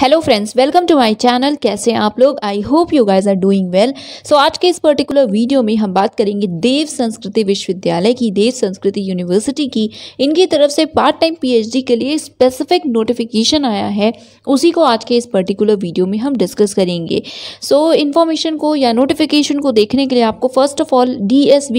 hello friends welcome to my channel कैसे आप लोग I hope you guys are doing well so आज के इस पर्टिकुलर वीडियो में हम बात करेंगे देव संस्कृति विश्वविद्यालय की देव संस्कृति यूनिवर्सिटी की इनकी तरफ से पार्ट टाइम पीएचडी के लिए स्पेसिफिक नोटिफिकेशन आया है उसी को आज के इस पर्टिकुलर वीडियो में हम डिस्कस करेंगे सो so, इन्फॉर्मेशन को या नोटिफिकेशन को देखने के लिए आपको फर्स्ट ऑफ ऑल डी इस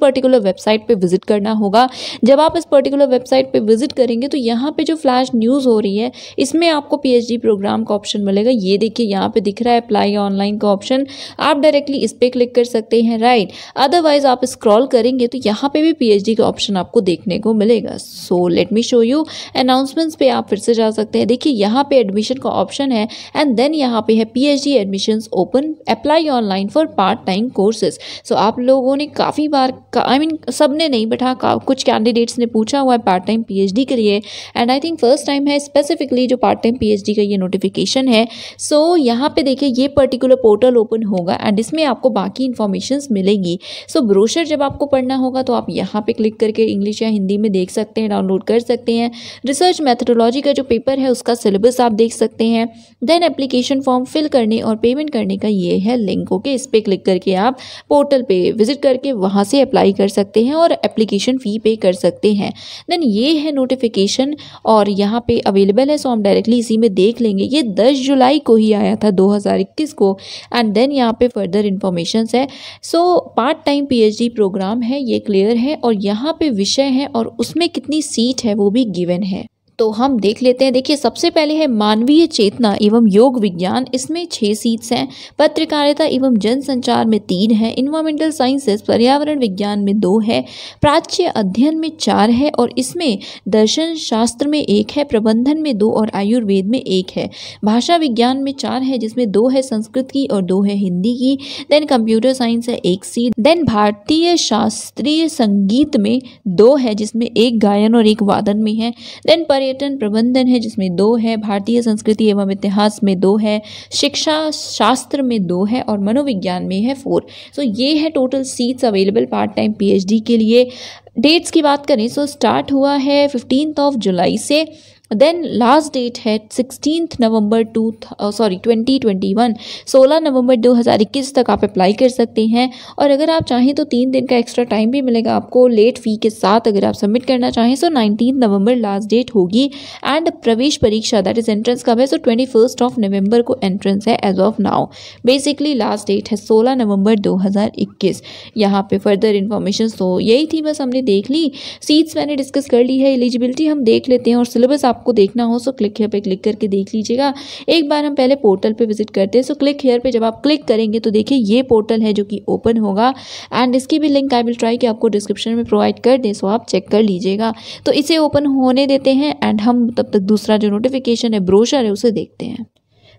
पर्टिकुलर वेबसाइट पर विजिट करना होगा जब आप इस पर्टिकुलर वेबसाइट पर विजिट करेंगे तो यहाँ पर जो फ्लैश न्यूज़ हो रही है इसमें आप आपको पीएचडी प्रोग्राम का ऑप्शन मिलेगा ये देखिए यहाँ पे दिख रहा है अप्लाई ऑनलाइन का ऑप्शन आप डायरेक्टली इस पर क्लिक कर सकते हैं राइट अदरवाइज आप स्क्रॉल करेंगे तो यहाँ पे भी पीएचडी का ऑप्शन आपको देखने को मिलेगा so let me show you announcements पे आप फिर से जा सकते हैं देखिए यहाँ पे एडमिशन का ऑप्शन है एंड देन यहाँ पे है PhD admissions open apply online for part time courses so आप लोगों ने काफ़ी बार आई मीन mean, सब ने नहीं बैठा हाँ, कुछ कैंडिडेट्स ने पूछा हुआ है पार्ट टाइम पीएचडी के लिए and I think first time है स्पेसिफिकली जो पार्ट टाइम पीएचडी का ये नोटिफिकेशन है सो so, यहाँ पे देखिए ये पर्टिकुलर पोर्टल ओपन होगा एंड इसमें आपको बाकी इन्फॉर्मेशन मिलेगी सो so, ब्रोशर जब आपको पढ़ना होगा तो आप यहाँ पे क्लिक करके इंग्लिश या हिंदी में देख सकते हैं डाउनलोड कर सकते हैं रिसर्च मैथडोलॉजी का जो पेपर है उसका सिलेबस आप देख सकते हैं देन एप्लीकेशन फॉर्म फिल करने और पेमेंट करने का ये है लिंक ओके इस पर क्लिक करके आप पोर्टल पे विजिट करके वहाँ से अप्लाई कर सकते हैं और एप्लीकेशन फ़ी पे कर सकते हैं देन ये है नोटिफिकेशन और यहाँ पे अवेलेबल है सो हम डायरेक्टली इसी इसी में देख लेंगे ये 10 जुलाई को ही आया था 2021 को एंड देन यहाँ पे फर्दर इन्फॉर्मेशन है so part time PhD program है ये क्लियर है और यहाँ पे विषय है और उसमें कितनी सीट है वो भी गिवन है तो हम देख लेते हैं देखिए सबसे पहले है मानवीय चेतना एवं योग विज्ञान इसमें छः सीट्स हैं पत्रकारिता एवं जनसंचार में तीन है इन्वायरमेंटल साइंसेस पर्यावरण विज्ञान में दो है प्राच्य अध्ययन में चार है और इसमें दर्शन शास्त्र में एक है प्रबंधन में दो और आयुर्वेद में एक है भाषा विज्ञान में चार है जिसमें दो है संस्कृत की और दो है हिंदी की देन कंप्यूटर साइंस है एक सीट देन भारतीय शास्त्रीय संगीत में दो है जिसमें एक गायन और एक वादन में है देन पर्यटन प्रबंधन है जिसमें दो है भारतीय संस्कृति एवं इतिहास में दो है शिक्षा शास्त्र में दो है और मनोविज्ञान में है फोर सो so, ये है total seats available part time PhD के लिए डेट्स की बात करें सो स्टार्ट हुआ है फिफ्टीन ऑफ जुलाई से देन लास्ट डेट है सिक्सटीन नवंबर two sorry twenty twenty one सोलह नवंबर दो हज़ार इक्कीस तक आप अप्लाई कर सकते हैं और अगर आप चाहें तो तीन दिन का एक्स्ट्रा टाइम भी मिलेगा आपको लेट फ़ी के साथ अगर आप सबमिट करना चाहें सो नाइनटीन नवंबर लास्ट डेट होगी एंड प्रवेश परीक्षा दैट इज़ एंट्रेंस कब है सो ट्वेंटी फर्स्ट ऑफ नवंबर को एंट्रेंस है as of now basically last date है सोलह नवंबर दो हज़ार इक्कीस यहाँ पर फर्दर इन्फॉर्मेशन तो यही थी बस हमने देख ली सीट्स मैंने डिस्कस कर ली है एलिजिबिलिटी हम देख लेते हैं और सिलेबस आपको देखना हो सो क्लिक हेयर पर क्लिक करके देख लीजिएगा एक बार हम पहले पोर्टल पर विजिट करते हैं सो क्लिक हेयर पर जब आप क्लिक करेंगे तो देखिए ये पोर्टल है जो कि ओपन होगा एंड इसकी भी लिंक आई विल ट्राई कि आपको डिस्क्रिप्शन में प्रोवाइड कर दें सो आप चेक कर लीजिएगा तो इसे ओपन होने देते हैं एंड हम तब तक दूसरा जो नोटिफिकेशन है ब्रोशर है उसे देखते हैं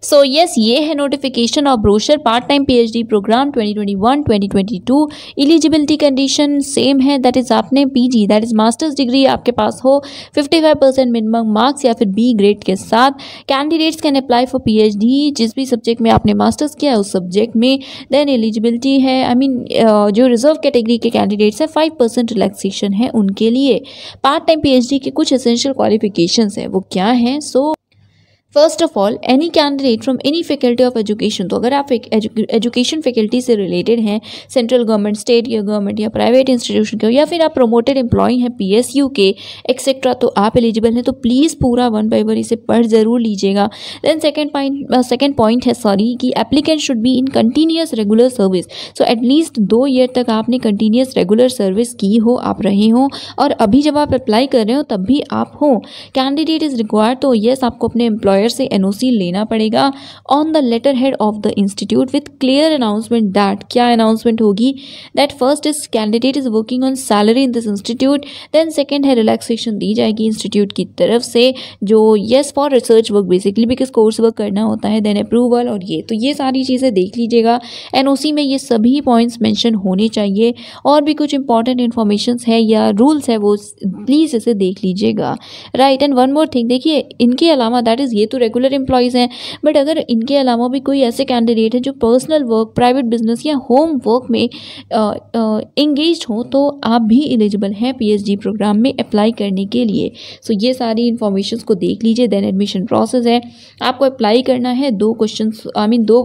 सो so, यस yes, ये है notification of brochure part time PhD programme 2021 2022 eligibility condition same है दैट इज़ आपने PG that is masters degree आपके पास हो 55 परसेंट मिनिमम मार्क्स या फिर बी ग्रेड के साथ candidates can apply for PhD जिस भी सब्जेक्ट में आपने मास्टर्स किया है उस सब्जेक्ट में देन एलिजिबिलिटी है आई I मीन mean, जो रिजर्व कैटेगरी के कैंडिडेट्स हैं फाइव परसेंट रिलैक्सेशन है उनके लिए पार्ट टाइम डी के कुछ असेंशियल क्वालिफिकेशन हैं वो क्या हैं so so, first of all any candidate from any faculty of education तो अगर आप एजुकेशन फैकल्टी से रिलेटेड हैं सेंट्रल गवर्नमेंट स्टेट या गवर्नमेंट या प्राइवेट इंस्टीट्यूशन के या फिर आप प्रोमोटेड एम्प्लॉय हैं पीएसयू के एक्सेट्रा तो आप एलिजिबल हैं तो प्लीज़ पूरा वन बाई वन इसे पढ़ ज़रूर लीजिएगा then second point second point है सॉरी कि applicant should be in continuous regular service so at least दो ईयर तक आपने कंटिन्यूस रेगुलर सर्विस की हो आप रहे हों और अभी जब आप अप्लाई कर रहे हो तब भी आप हों कैंडिडेट इज़ रिक्वायर्ड तो येस आपको अपने एम्प्लॉय एम्प्लॉयर से एनओसी लेना पड़ेगा on the letter head of the institute with clear announcement that क्या अनाउंसमेंट होगी that first is candidate is working on salary in this institute then second है relaxation दी जाएगी इंस्टीट्यूट की तरफ से जो yes for research work basically because course work करना होता है देन अप्रूवल और ये तो ये सारी चीज़ें देख लीजिएगा एन में ये सभी पॉइंट्स मैंशन होने चाहिए और भी कुछ इंपॉर्टेंट इन्फॉर्मेशन है या रूल्स है वो प्लीज़ इसे देख लीजिएगा right and one more thing देखिए इनके अलावा दैट इज़ ये तो रेगुलर एम्प्लॉयज़ हैं बट अगर इनके अलावा भी कोई ऐसे कैंडिडेट हैं जो पर्सनल वर्क प्राइवेट बिजनेस या होम वर्क में इंगेज हों तो आप भी एलिजिबल हैं पीएचडी प्रोग्राम में अप्लाई करने के लिए सो so, ये सारी इन्फॉर्मेशन को देख लीजिए देन एडमिशन प्रोसेस है आपको अप्लाई करना है दो क्वेश्चन आई मीन दो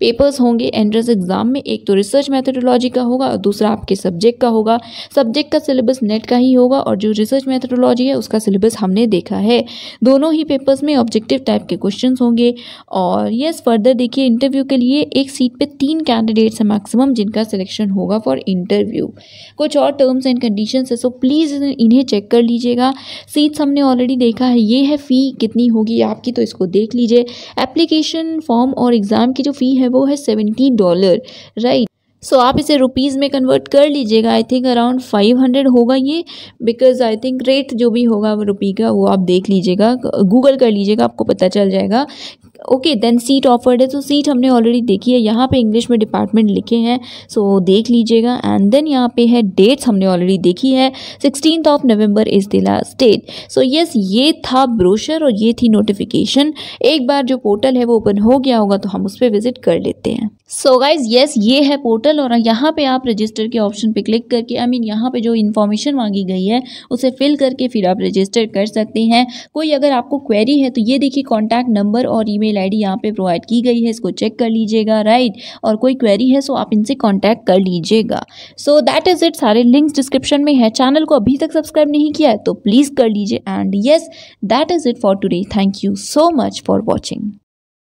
पेपर्स होंगे एंट्रेंस एग्ज़ाम में एक तो रिसर्च मैथडोलॉजी का होगा और दूसरा आपके सब्जेक्ट का होगा सब्जेक्ट का सिलेबस नेट का ही होगा और जो रिसर्च मैथडोलॉजी है उसका सिलेबस हमने देखा है दोनों ही पेपर्स में ऑब्जेक्टिव टाइप के क्वेश्चन होंगे और येस फर्दर देखिए इंटरव्यू के लिए एक सीट पर तीन कैंडिडेट्स हैं मैक्सिमम जिनका सिलेक्शन होगा फॉर इंटरव्यू कुछ और टर्म्स एंड कंडीशन है सो प्लीज़ इन्हें चेक कर लीजिएगा सीट्स हमने ऑलरेडी देखा है ये है फ़ी कितनी होगी आपकी तो इसको देख लीजिए एप्लीकेशन फॉर्म और एग्ज़ाम की जो फ़ी है वो है सेवेंटी डॉलर राइट सो आप इसे रुपीज़ में कन्वर्ट कर लीजिएगा I think around five hundred होगा ये बिकॉज आई थिंक रेट जो भी होगा रुपी का वो आप देख लीजिएगा गूगल कर लीजिएगा आपको पता चल जाएगा ओके देन सीट ऑफर्ड है तो सीट हमने ऑलरेडी देखी है यहाँ पे इंग्लिश में डिपार्टमेंट लिखे हैं सो so, देख लीजिएगा एंड देन यहाँ पे है डेट्स हमने ऑलरेडी देखी है sixteen of November is the last date so yes ये था ब्रोशर और ये थी नोटिफिकेशन एक बार जो पोर्टल है वो ओपन हो गया होगा तो हम उस पर विजिट कर लेते हैं सो गाइज येस ये है पोर्टल और यहाँ पे आप रजिस्टर के ऑप्शन पे क्लिक करके आई I मीन mean, यहाँ पे जो इन्फॉर्मेशन मांगी गई है उसे फिल करके फिर आप रजिस्टर कर सकते हैं कोई अगर आपको क्वेरी है तो ये देखिए कॉन्टैक्ट नंबर और ई मेल आईडी यहाँ पे प्रोवाइड की गई है इसको चेक कर लीजिएगा राइट और कोई क्वेरी है सो आप इनसे कॉन्टैक्ट कर लीजिएगा सो दैट इज़ इट सारे लिंक्स डिस्क्रिप्शन में है चैनल को अभी तक सब्सक्राइब नहीं किया है तो प्लीज़ कर लीजिए and yes that is it for today thank you so much for watching